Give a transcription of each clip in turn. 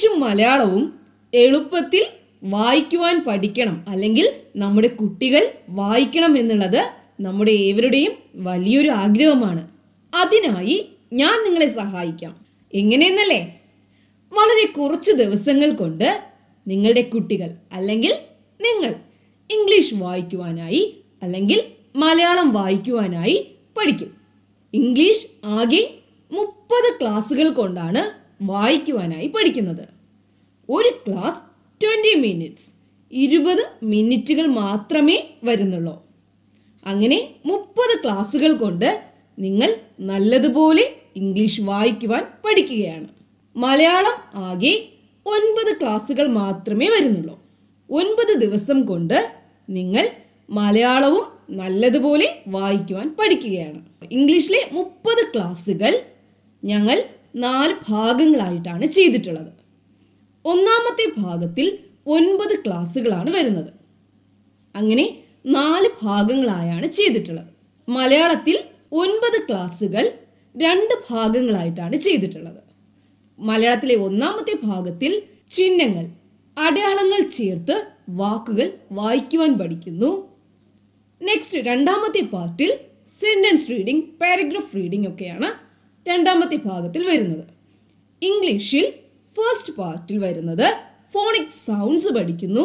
ഇംഗ്ലീഷും മലയാളവും എളുപ്പത്തിൽ വായിക്കുവാൻ പഠിക്കണം അല്ലെങ്കിൽ നമ്മുടെ കുട്ടികൾ വായിക്കണം എന്നുള്ളത് നമ്മുടെ ഏവരുടെയും വലിയൊരു ആഗ്രഹമാണ് അതിനായി ഞാൻ നിങ്ങളെ സഹായിക്കാം എങ്ങനെയെന്നല്ലേ വളരെ കുറച്ച് ദിവസങ്ങൾ കൊണ്ട് നിങ്ങളുടെ കുട്ടികൾ അല്ലെങ്കിൽ നിങ്ങൾ ഇംഗ്ലീഷ് വായിക്കുവാനായി അല്ലെങ്കിൽ മലയാളം വായിക്കുവാനായി പഠിക്കും ഇംഗ്ലീഷ് ആകെ മുപ്പത് ക്ലാസ്സുകൾ കൊണ്ടാണ് വായിക്കുവാനായി പഠിക്കുന്നത് ഒരു ക്ലാസ് ട്വൻറ്റി മിനിറ്റ്സ് ഇരുപത് മിനിറ്റുകൾ മാത്രമേ വരുന്നുള്ളൂ അങ്ങനെ മുപ്പത് ക്ലാസ്സുകൾ കൊണ്ട് നിങ്ങൾ നല്ലതുപോലെ ഇംഗ്ലീഷ് വായിക്കുവാൻ പഠിക്കുകയാണ് മലയാളം ആകെ ഒൻപത് ക്ലാസ്സുകൾ മാത്രമേ വരുന്നുള്ളൂ ഒൻപത് ദിവസം കൊണ്ട് നിങ്ങൾ മലയാളവും നല്ലതുപോലെ വായിക്കുവാൻ പഠിക്കുകയാണ് ഇംഗ്ലീഷിലെ മുപ്പത് ക്ലാസ്സുകൾ ഞങ്ങൾ നാല് ഭാഗങ്ങളായിട്ടാണ് ചെയ്തിട്ടുള്ളത് ഒന്നാമത്തെ ഭാഗത്തിൽ ഒൻപത് ക്ലാസ്സുകളാണ് വരുന്നത് അങ്ങനെ നാല് ഭാഗങ്ങളായാണ് ചെയ്തിട്ടുള്ളത് മലയാളത്തിൽ ഒൻപത് ക്ലാസ്സുകൾ രണ്ട് ഭാഗങ്ങളായിട്ടാണ് ചെയ്തിട്ടുള്ളത് മലയാളത്തിലെ ഒന്നാമത്തെ ഭാഗത്തിൽ ചിഹ്നങ്ങൾ അടയാളങ്ങൾ ചേർത്ത് വാക്കുകൾ വായിക്കുവാൻ പഠിക്കുന്നു നെക്സ്റ്റ് രണ്ടാമത്തെ പാർട്ടിൽ സെൻറ്റൻസ് റീഡിംഗ് പാരഗ്രാഫ് റീഡിംഗ് ഒക്കെയാണ് രണ്ടാമത്തെ ഭാഗത്തിൽ വരുന്നത് ഇംഗ്ലീഷിൽ ഫസ്റ്റ് പാർട്ടിൽ വരുന്നത് ഫോണിക് സൗണ്ട്സ് പഠിക്കുന്നു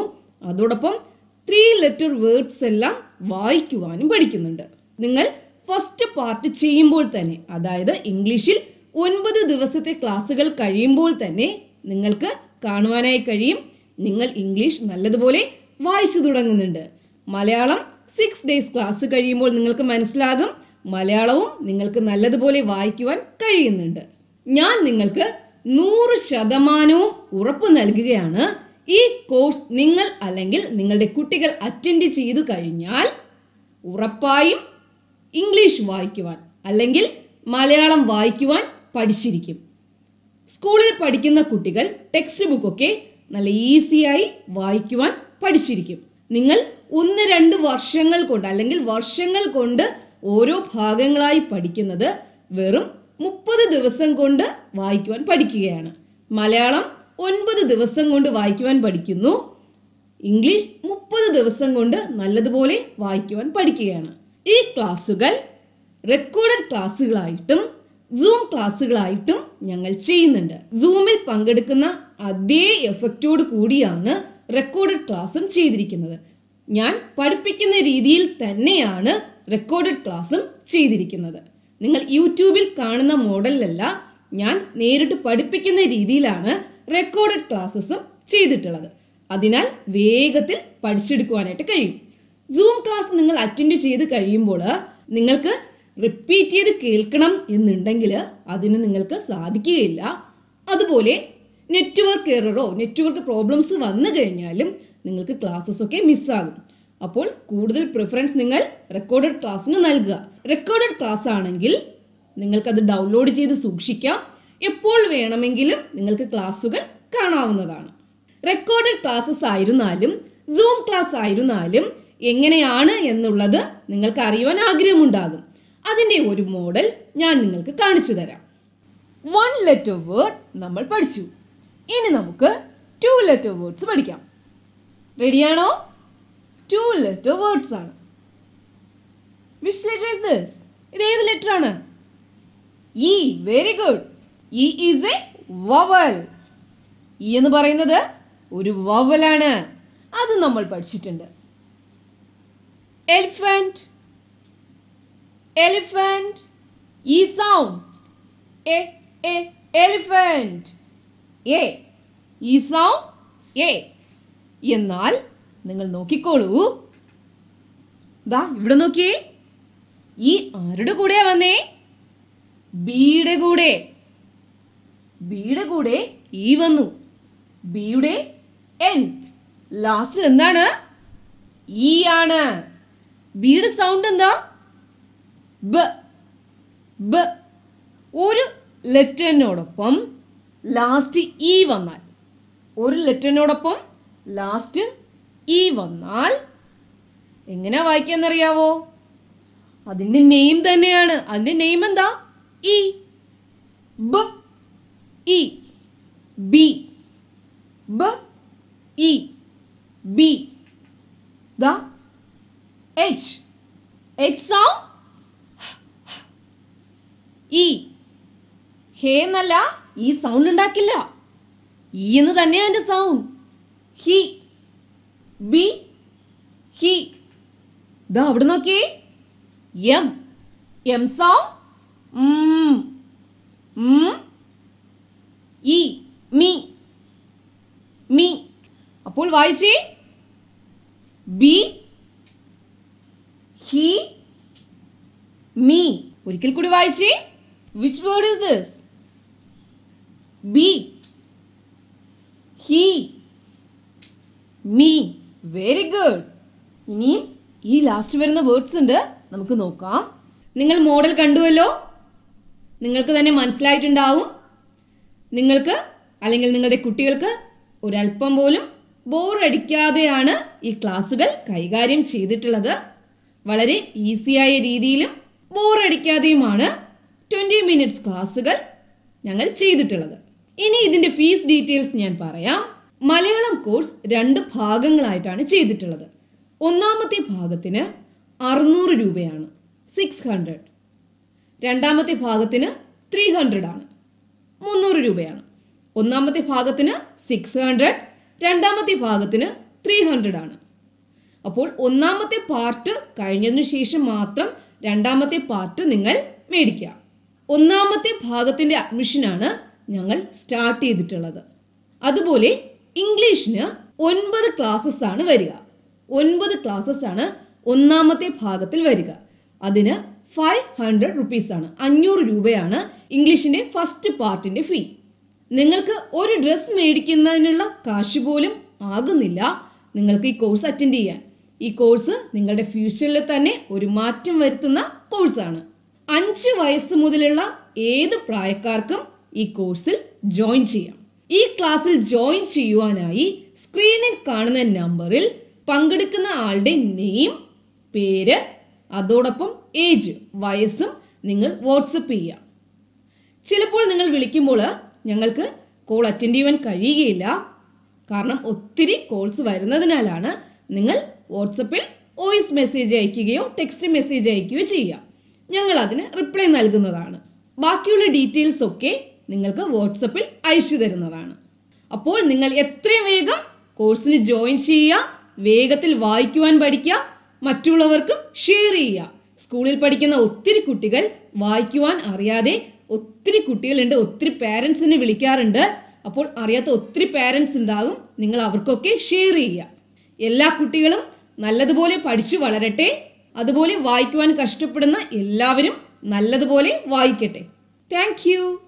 അതോടൊപ്പം ത്രീ ലെറ്റർ വേർഡ്സ് എല്ലാം വായിക്കുവാനും പഠിക്കുന്നുണ്ട് നിങ്ങൾ ഫസ്റ്റ് പാർട്ട് ചെയ്യുമ്പോൾ തന്നെ അതായത് ഇംഗ്ലീഷിൽ ഒൻപത് ദിവസത്തെ ക്ലാസ്സുകൾ കഴിയുമ്പോൾ തന്നെ നിങ്ങൾക്ക് കാണുവാനായി കഴിയും നിങ്ങൾ ഇംഗ്ലീഷ് നല്ലതുപോലെ വായിച്ചു തുടങ്ങുന്നുണ്ട് മലയാളം സിക്സ് ഡേയ്സ് ക്ലാസ് കഴിയുമ്പോൾ നിങ്ങൾക്ക് മനസ്സിലാകും മലയാളവും നിങ്ങൾക്ക് നല്ലതുപോലെ വായിക്കുവാൻ കഴിയുന്നുണ്ട് ഞാൻ നിങ്ങൾക്ക് നൂറ് ശതമാനവും ഉറപ്പ് നൽകുകയാണ് ഈ കോഴ്സ് നിങ്ങൾ അല്ലെങ്കിൽ നിങ്ങളുടെ കുട്ടികൾ അറ്റൻഡ് ചെയ്തു കഴിഞ്ഞാൽ ഉറപ്പായും ഇംഗ്ലീഷ് വായിക്കുവാൻ അല്ലെങ്കിൽ മലയാളം വായിക്കുവാൻ പഠിച്ചിരിക്കും സ്കൂളിൽ പഠിക്കുന്ന കുട്ടികൾ ടെക്സ്റ്റ് ബുക്കൊക്കെ നല്ല ഈസിയായി വായിക്കുവാൻ പഠിച്ചിരിക്കും നിങ്ങൾ ഒന്ന് രണ്ട് വർഷങ്ങൾ കൊണ്ട് അല്ലെങ്കിൽ വർഷങ്ങൾ കൊണ്ട് ഓരോ ഭാഗങ്ങളായി പഠിക്കുന്നത് വെറും മുപ്പത് ദിവസം കൊണ്ട് വായിക്കുവാൻ പഠിക്കുകയാണ് മലയാളം ഒൻപത് ദിവസം കൊണ്ട് വായിക്കുവാൻ പഠിക്കുന്നു ഇംഗ്ലീഷ് മുപ്പത് ദിവസം കൊണ്ട് നല്ലതുപോലെ വായിക്കുവാൻ പഠിക്കുകയാണ് ഈ ക്ലാസ്സുകൾ റെക്കോർഡഡ് ക്ലാസ്സുകളായിട്ടും സൂം ക്ലാസ്സുകളായിട്ടും ഞങ്ങൾ ചെയ്യുന്നുണ്ട് സൂമിൽ പങ്കെടുക്കുന്ന അതേ എഫക്റ്റോട് കൂടിയാണ് റെക്കോർഡഡ് ക്ലാസ്സും ചെയ്തിരിക്കുന്നത് ഞാൻ പഠിപ്പിക്കുന്ന രീതിയിൽ തന്നെയാണ് റെക്കോർഡഡ് ക്ലാസ്സും ചെയ്തിരിക്കുന്നത് നിങ്ങൾ യൂട്യൂബിൽ കാണുന്ന മോഡലിലല്ല ഞാൻ നേരിട്ട് പഠിപ്പിക്കുന്ന രീതിയിലാണ് റെക്കോർഡഡ് ക്ലാസ്സസും ചെയ്തിട്ടുള്ളത് അതിനാൽ വേഗത്തിൽ പഠിച്ചെടുക്കുവാനായിട്ട് കഴിയും സൂം ക്ലാസ് നിങ്ങൾ അറ്റൻഡ് ചെയ്ത് കഴിയുമ്പോൾ നിങ്ങൾക്ക് റിപ്പീറ്റ് ചെയ്ത് കേൾക്കണം എന്നുണ്ടെങ്കിൽ അതിന് നിങ്ങൾക്ക് സാധിക്കുകയില്ല അതുപോലെ നെറ്റ്വർക്ക് എററോ നെറ്റ്വർക്ക് പ്രോബ്ലംസ് വന്നു കഴിഞ്ഞാലും നിങ്ങൾക്ക് ക്ലാസ്സസ് ഒക്കെ മിസ്സാകും അപ്പോൾ കൂടുതൽ പ്രിഫറൻസ് നിങ്ങൾ റെക്കോർഡഡ് ക്ലാസ്സിന് നൽകുക റെക്കോർഡഡ് ക്ലാസ് ആണെങ്കിൽ നിങ്ങൾക്കത് ഡൗൺലോഡ് ചെയ്ത് സൂക്ഷിക്കാം എപ്പോൾ വേണമെങ്കിലും നിങ്ങൾക്ക് ക്ലാസ്സുകൾ കാണാവുന്നതാണ് റെക്കോർഡഡ് ക്ലാസ്സസ് ആയിരുന്നാലും സൂം ക്ലാസ് ആയിരുന്നാലും എങ്ങനെയാണ് എന്നുള്ളത് നിങ്ങൾക്ക് അറിയുവാൻ ആഗ്രഹമുണ്ടാകും അതിൻ്റെ ഒരു മോഡൽ ഞാൻ നിങ്ങൾക്ക് കാണിച്ചു തരാം വൺ ലെറ്റർ വേർഡ് നമ്മൾ പഠിച്ചു ഇനി നമുക്ക് ടു ലെറ്റർ വേർഡ്സ് പഠിക്കാം റെഡിയാണോ ടു ലെറ്റർ വേർഡ്സ് ആണ് വിഷ് ലെറ്റർ ഇസ് ദിസ് ഇത് ഏത് ലെറ്റർ ആണ് E very good E is a vowel E എന്ന് പറയുന്നത് ഒരു വവലാണ് അത് നമ്മൾ പഠിച്ചിട്ടുണ്ട് എലിഫൻറ്റ് എലിഫൻറ്റ് ഈ സൗണ്ട് എ എ എലിഫൻറ്റ് എ ഈ സൗണ്ട് എ എന്നാൽ നിങ്ങൾ നോക്കിക്കോളൂ ദാ ഇവിടെ നോക്കിയേ ഈ ആരുടെ കൂടെയാ വന്നേ ബിയുടെ കൂടെ ബിയുടെ കൂടെ ഈ വന്നു ബിയുടെ എൻഡ് ലാസ്റ്റിൽ എന്താണ് ഈ e ആണ് ബിയുടെ സൗണ്ട് എന്താ ബ ബ ഒരു ലെറ്ററിനോടൊപ്പം ലാസ്റ്റ് ഈ വന്നാൽ ഒരു ലെറ്ററിനോടൊപ്പം ലാസ്റ്റ് ഇ വന്നാൽ എങ്ങനെ വായിക്കാന്നറിയാവോ അതിൻ്റെ നെയിം തന്നെയാണ് അതിൻ്റെ നെയിം എന്താ ഇ ബ ഇ ബി ബ E B the H H E ഹേ എന്നല്ല ഈ സൗണ്ട് ഉണ്ടാക്കില്ല ഈ e എന്ന് തന്നെയാണ് എൻ്റെ സൗണ്ട് ഹി ബി ഹി ഇതാ അവിടെ നോക്കി M M so E me അപ്പോൾ വായിച്ചി ബി ഹി മീ ഒരിക്കൽ കൂടി വായിച്ചി which word is this be he me very good ഇനിയും ഈ ലാസ്റ്റ് വരുന്ന വേർഡ്സ് ഉണ്ട് നമുക്ക് നോക്കാം നിങ്ങൾ മോഡൽ കണ്ടുവല്ലോ നിങ്ങൾക്ക് തന്നെ മനസ്സിലായിട്ടുണ്ടാവും നിങ്ങൾക്ക് അല്ലെങ്കിൽ നിങ്ങളുടെ കുട്ടികൾക്ക് ഒരല്പം പോലും ബോറടിക്കാതെയാണ് ഈ ക്ലാസ്സുകൾ കൈകാര്യം ചെയ്തിട്ടുള്ളത് വളരെ ഈസിയായ രീതിയിലും ബോറടിക്കാതെയുമാണ് ട്വൻറ്റി മിനിറ്റ്സ് ക്ലാസ്സുകൾ ഞങ്ങൾ ചെയ്തിട്ടുള്ളത് ഇനി ഇതിൻ്റെ ഫീസ് ഡീറ്റെയിൽസ് ഞാൻ പറയാം മലയാളം കോഴ്സ് രണ്ട് ഭാഗങ്ങളായിട്ടാണ് ചെയ്തിട്ടുള്ളത് ഒന്നാമത്തെ ഭാഗത്തിന് അറുന്നൂറ് രൂപയാണ് സിക്സ് ഹൺഡ്രഡ് രണ്ടാമത്തെ ഭാഗത്തിന് ത്രീ ഹൺഡ്രഡ് ആണ് മുന്നൂറ് രൂപയാണ് ഒന്നാമത്തെ ഭാഗത്തിന് സിക്സ് ഹൺഡ്രഡ് രണ്ടാമത്തെ ഭാഗത്തിന് ത്രീ ഹൺഡ്രഡ് ആണ് അപ്പോൾ ഒന്നാമത്തെ പാർട്ട് കഴിഞ്ഞതിനു ശേഷം മാത്രം രണ്ടാമത്തെ പാർട്ട് നിങ്ങൾ മേടിക്കുക ഒന്നാമത്തെ ഭാഗത്തിൻ്റെ അഡ്മിഷനാണ് ഞങ്ങൾ സ്റ്റാർട്ട് ചെയ്തിട്ടുള്ളത് അതുപോലെ ഇംഗ്ലീഷിന് ഒൻപത് ക്ലാസ്സസ് ആണ് വരിക ഒൻപത് ക്ലാസ്സസ് ആണ് ഒന്നാമത്തെ ഭാഗത്തിൽ വരിക അതിന് ഫൈവ് ഹൺഡ്രഡ് റുപ്പീസ് ആണ് അഞ്ഞൂറ് രൂപയാണ് ഇംഗ്ലീഷിൻ്റെ ഫസ്റ്റ് പാർട്ടിൻ്റെ ഫീ നിങ്ങൾക്ക് ഒരു ഡ്രസ്സ് മേടിക്കുന്നതിനുള്ള കാശ് പോലും ആകുന്നില്ല നിങ്ങൾക്ക് ഈ കോഴ്സ് അറ്റൻഡ് ചെയ്യാൻ ഈ കോഴ്സ് നിങ്ങളുടെ ഫ്യൂച്ചറിൽ തന്നെ ഒരു മാറ്റം വരുത്തുന്ന കോഴ്സാണ് അഞ്ച് വയസ്സ് മുതലുള്ള ഏത് പ്രായക്കാർക്കും ഈ കോഴ്സിൽ ജോയിൻ ചെയ്യാം ഈ ക്ലാസ്സിൽ ജോയിൻ ചെയ്യുവാനായി സ്ക്രീനിൽ കാണുന്ന നമ്പറിൽ പങ്കെടുക്കുന്ന ആളുടെ നെയിം പേര് അതോടൊപ്പം ഏജ് വയസ്സും നിങ്ങൾ വാട്സപ്പ് ചെയ്യുക ചിലപ്പോൾ നിങ്ങൾ വിളിക്കുമ്പോൾ ഞങ്ങൾക്ക് കോൾ അറ്റൻഡ് ചെയ്യുവാൻ കഴിയുകയില്ല കാരണം ഒത്തിരി കോൾസ് വരുന്നതിനാലാണ് നിങ്ങൾ വാട്സപ്പിൽ വോയിസ് മെസ്സേജ് അയക്കുകയോ ടെക്സ്റ്റ് മെസ്സേജ് അയക്കുകയോ ചെയ്യുക ഞങ്ങൾ അതിന് റിപ്ലൈ നൽകുന്നതാണ് ബാക്കിയുള്ള ഡീറ്റെയിൽസ് ഒക്കെ നിങ്ങൾക്ക് വാട്സപ്പിൽ അയച്ചു തരുന്നതാണ് അപ്പോൾ നിങ്ങൾ എത്രയും വേഗം കോഴ്സിന് ജോയിൻ ചെയ്യുക വേഗത്തിൽ വായിക്കുവാൻ പഠിക്കുക മറ്റുള്ളവർക്കും ഷെയർ ചെയ്യുക സ്കൂളിൽ പഠിക്കുന്ന ഒത്തിരി കുട്ടികൾ വായിക്കുവാൻ അറിയാതെ ഒത്തിരി കുട്ടികളുണ്ട് ഒത്തിരി പാരൻസിനെ വിളിക്കാറുണ്ട് അപ്പോൾ അറിയാത്ത ഒത്തിരി പാരൻസ് ഉണ്ടാകും നിങ്ങൾ അവർക്കൊക്കെ ഷെയർ ചെയ്യുക എല്ലാ കുട്ടികളും നല്ലതുപോലെ പഠിച്ചു വളരട്ടെ അതുപോലെ വായിക്കുവാൻ കഷ്ടപ്പെടുന്ന എല്ലാവരും നല്ലതുപോലെ വായിക്കട്ടെ താങ്ക്